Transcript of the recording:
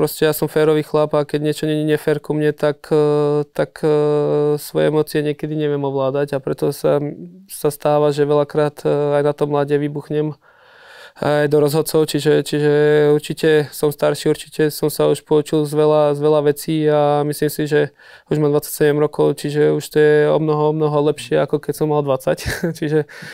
proste ja som férový chlap a keď niečo není nefér ku mne, tak, e, tak e, svoje emócie niekedy neviem ovládať a preto sa, sa stáva, že veľakrát e, aj na tom mlade vybuchnem aj do rozhodcov, čiže, čiže určite som starší, určite som sa už poučil z veľa, z veľa vecí a myslím si, že už mám 27 rokov, čiže už to je o mnoho, o mnoho lepšie, ako keď som mal 20. čiže